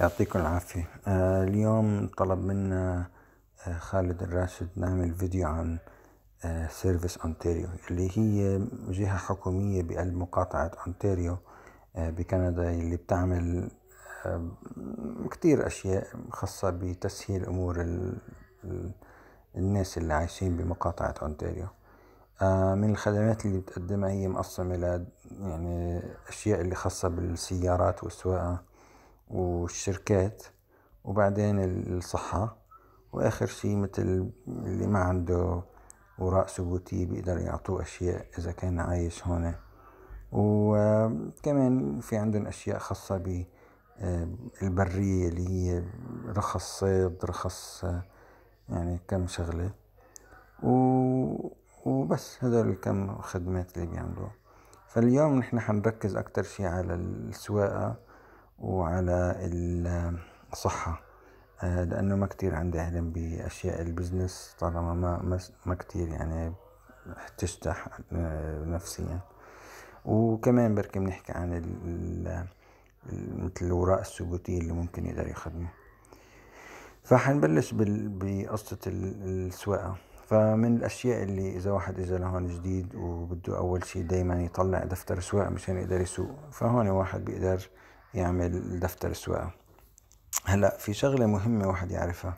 يعطيكم العافية آه، اليوم طلب منا آه، خالد الراشد نعمل فيديو عن سيرفيس آه، أونتاريو اللي هي جهة حكومية بقلب مقاطعة أونتاريو بكندا اللي بتعمل كتير أشياء خاصة بتسهيل أمور الناس اللي عايشين بمقاطعة أونتاريو من الخدمات اللي بتقدمها هي مقسمة ل يعني أشياء اللي خاصة بالسيارات والسواقة والشركات وبعدين الصحة وآخر شي مثل اللي ما عنده وراء ثبوتية بيقدر يعطوه أشياء إذا كان عايش هون وكمان في عندهم أشياء خاصة بالبرية البرية اللي هي رخص صيد رخص آه، يعني كم شغلة و... وبس هدول الكم خدمات اللي بيعملوها فاليوم نحن حنركز أكتر شي على السواقة وعلى الصحة آه، لأنه ما كتير عندي علم بأشياء البزنس طالما ما ما كتير يعني تشتح آه، نفسيا وكمان بركي بنحكي عن مثل الوراء الثبوتية اللي ممكن يقدر يخدمه فحنبلش بقصة السواقة فمن الاشياء اللي اذا واحد إجا لهون جديد وبده اول شيء دائما يطلع دفتر سواقه مشان يقدر يسوق فهون واحد بيقدر يعمل دفتر سواقة هلا في شغلة مهمة واحد يعرفها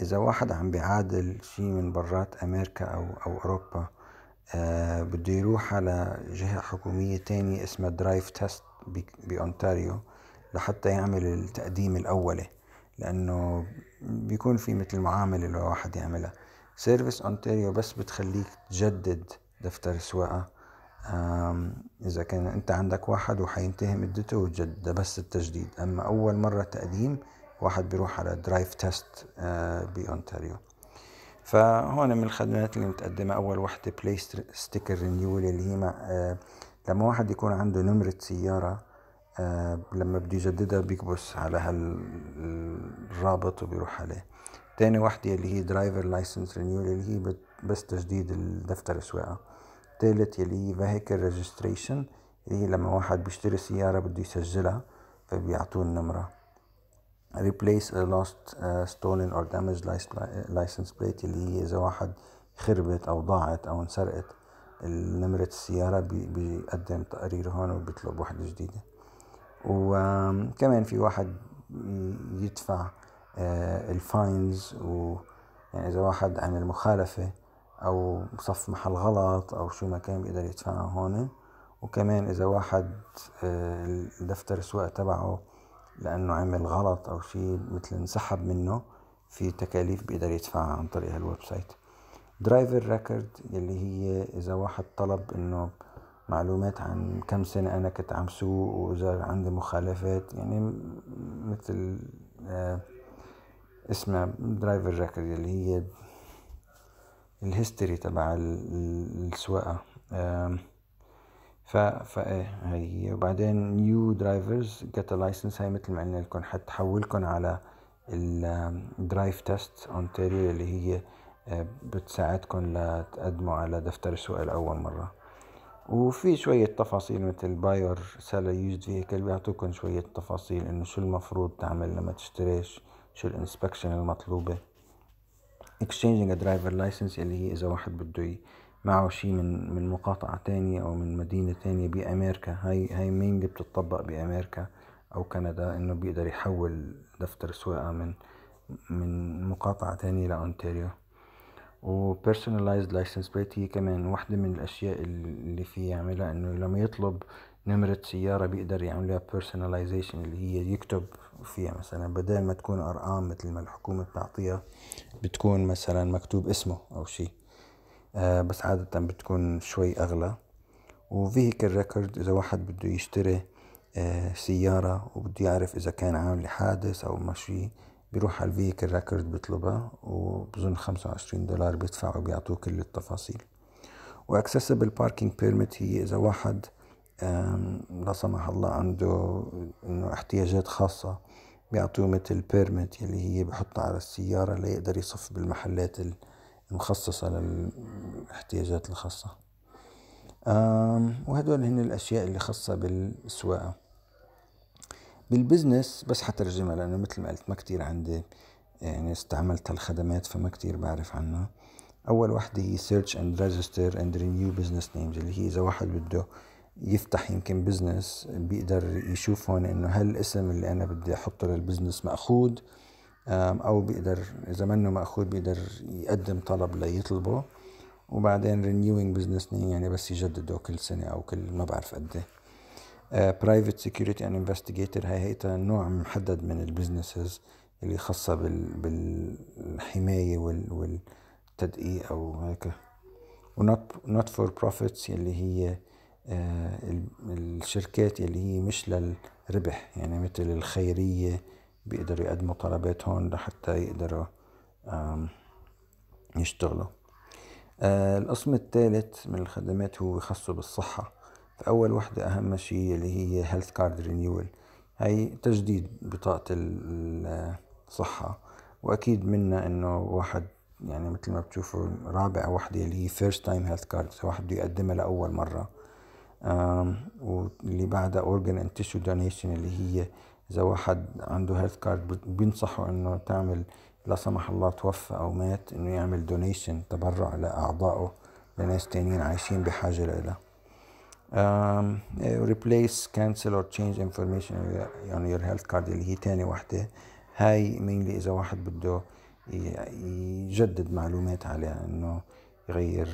إذا واحد عم بيعادل شي من برات أمريكا أو أو أوروبا آه بده يروح على جهة حكومية تانية اسمها درايف تيست بأونتاريو لحتى يعمل التقديم الأولي لأنه بيكون في مثل معاملة الواحد يعملها سيرفيس أونتاريو بس بتخليك تجدد دفتر سواقة إذا كان أنت عندك واحد وحينتهي مدته وتجدد بس التجديد أما أول مرة تقديم واحد بيروح على درايف آه، تيست بأونتاريو فهون من الخدمات اللي متقدمة أول وحده بلاي ستيكر رينيول اللي هي آه، لما واحد يكون عنده نمرة سيارة آه، لما بده يجددها بيكبس على هالرابط وبيروح عليه تاني وحده اللي هي درايفر لايسنس رينيول اللي هي بس تجديد الدفتر السواقة يلي هي vehicle ريجستريشن اللي هي لما واحد بيشتري سيارة بده يسجلها فبيعطوه النمرة replace a lost uh, stolen or damaged license plate اللي هي إذا واحد خربت أو ضاعت أو انسرقت نمرة السيارة بيقدم تقرير هون وبيطلب واحدة جديدة وكمان um, في واحد يدفع uh, الفاينز و يعني إذا واحد عمل مخالفة او صف محل غلط او شو ما كان بيقدر يدفعه هون وكمان اذا واحد آه، دفتر السواقة تبعه لانه عمل غلط او شي مثل انسحب منه في تكاليف بيقدر يدفعها عن طريق هالويب سايت درايفر ريكورد اللي هي اذا واحد طلب انه معلومات عن كم سنة أنا كنت عم سوق وإذا عندي مخالفات يعني مثل آه، اسمها درايفر ريكورد اللي هي الهيستوري تبع السواقة ف ف إيه، هي وبعدين نيو درايفرز جت لايسنس هاي مثل ما قلنا لكم حتحولكم على الدرايف تيست اونتاريو اللي هي آه، بتساعدكم لتقدموا على دفتر السوق الاول مرة وفي شوية تفاصيل مثل باير سالا يوزد فيهيكل بيعطوكم شوية تفاصيل انه شو المفروض تعمل لما تشتريش شو الانسبكشن المطلوبة exchanging a driver license اللي هي إذا واحد بده معه شيء من من مقاطعة تانية أو من مدينة تانية بأمريكا هاي هاي مينلي بتطبق بأمريكا أو كندا إنه بيقدر يحول دفتر سواقة من من مقاطعة تانية لأونتاريو و personalized license plate هي كمان واحدة من الأشياء اللي فيه يعملها إنه لما يطلب نمرة سيارة بيقدر يعمل لها personalization اللي هي يكتب فيها مثلا بدل ما تكون أرقام مثل ما الحكومة بتعطيها بتكون مثلا مكتوب اسمه أو شيء آه بس عادة بتكون شوي أغلى وفيهيكل ريكورد إذا واحد بده يشتري آه سيارة وبده يعرف إذا كان عامل حادث أو ما شيء بيروح على الفيهيكل ريكورد بيطلبها وبظن خمسة وعشرين دولار بيدفع وبيعطوه كل التفاصيل واكسسبل باركينج بيرميت هي إذا واحد لا سمح الله عنده انه احتياجات خاصة بيعطوه مثل بيرمت يلي هي بحطها على السيارة ليقدر يصف بالمحلات المخصصة للاحتياجات الخاصة وهدول هن الأشياء اللي خاصة بالسواقة بالبزنس بس حترجمها لأنه مثل ما قلت ما كتير عندي يعني استعملت هالخدمات فما كتير بعرف عنها أول واحدة هي search and register and renew business names اللي هي إذا واحد بده يفتح يمكن بزنس بيقدر يشوف هون انه هل الاسم اللي انا بدي احطه للبزنس ماخوذ او بيقدر اذا منه ماخوذ بيقدر يقدم طلب ليطلبه وبعدين رينيوينج بزنس يعني بس يجدده كل سنه او كل ما بعرف قد ايه برايفت سكيورتي اند انفستيجيتور هي هيدا نوع محدد من البزنسز اللي خاصة بال بالحماية وال والتدقيق أو هيك ونوت نوت فور بروفيتس اللي هي آه، الشركات اللي هي مش للربح يعني مثل الخيرية بيقدروا يقدموا طلبات هون لحتى يقدروا يشتغلوا آه، القسم الثالث من الخدمات هو يخصه بالصحة فأول وحدة أهم شيء اللي هي هيلث كارد رينيول هي تجديد بطاقة الصحة وأكيد منا إنه واحد يعني مثل ما بتشوفوا رابع وحدة اللي هي فيرست تايم هيلث كارد واحد بده يقدمها لأول مرة واللي بعدها organ and tissue donation اللي هي اذا واحد عنده هيلث كارد بنصحه انه تعمل لا سمح الله توفى او مات انه يعمل donation تبرع لاعضائه لناس تانيين عايشين بحاجه لإله um, replace cancel or change information on your health card اللي هي تاني وحدة هاي mainly إذا واحد بده يجدد معلومات عليها إنه يغير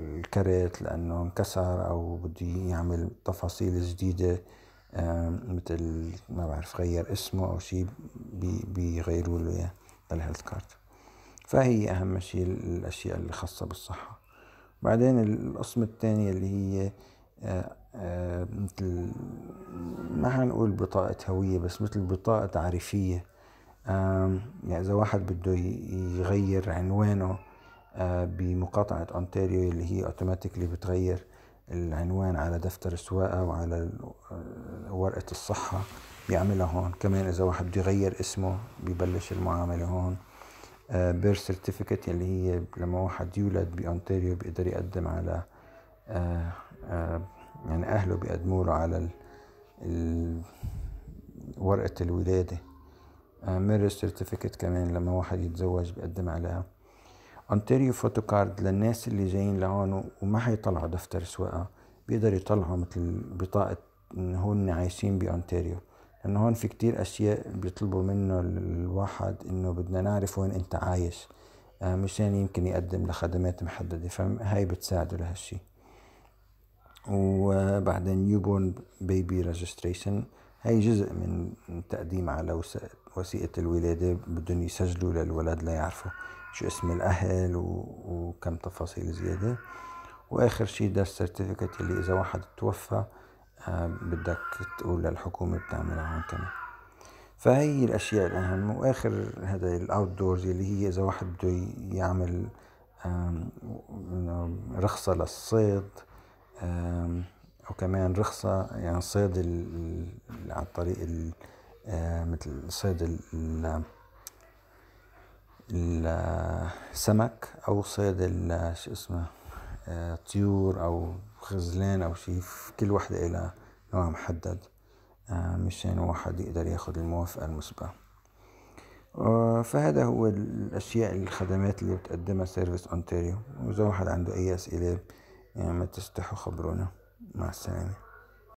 الكرت لأنه انكسر أو بده يعمل تفاصيل جديدة مثل ما بعرف غير اسمه أو شيء بي بيغيروا له إياه للهيلث كارد فهي أهم شيء الأشياء اللي خاصة بالصحة بعدين القسم الثاني اللي هي آه، آه، مثل ما حنقول بطاقة هوية بس مثل بطاقة تعريفية يعني إذا واحد بده يغير عنوانه آه، بمقاطعة أونتاريو اللي هي أوتوماتيكلي بتغير العنوان على دفتر السواقة وعلى آه، ورقة الصحة بيعملها هون كمان إذا واحد بده يغير اسمه ببلش المعاملة هون بير آه، سيرتيفيكت اللي هي لما واحد يولد بأونتاريو بيقدر يقدم على يعني أهله بيقدموا له على ورقة الولادة ميرج سيرتيفيكت كمان لما واحد يتزوج بيقدم عليها فوتو كارد للناس اللي جايين لهون وما حيطلعوا دفتر سواقه بيقدروا يطلعوا مثل بطاقة إن هون عايشين بأونتاريو لأنه هون في كتير أشياء بيطلبوا منه الواحد إنه بدنا نعرف وين أنت عايش آه، مشان يمكن يقدم لخدمات محددة فهاي بتساعده لهالشي وبعدين نيوبورن بيبي ريجستريشن هي جزء من التقديم على وثيقة الولادة بدهم يسجلوا للولد ليعرفوا شو اسم الأهل وكم تفاصيل زيادة وآخر شي ده السيرتيفيكت اللي إذا واحد توفى آه، بدك تقول للحكومة بتعملها عن كمان فهي الأشياء الأهم وآخر هذا الأوت دورز اللي هي إذا واحد بده يعمل رخصة للصيد وكمان رخصة يعني صيد على الطريق آه، مثل صيد السمك أو صيد شو اسمه آه، طيور أو غزلان أو شيء كل وحدة إلى نوع محدد آه، مشان واحد يقدر ياخد الموافقة المسبقة فهذا هو الأشياء الخدمات اللي بتقدمها سيرفيس أونتاريو وإذا واحد عنده أي أسئلة يعني ما تستحوا خبرونا my son.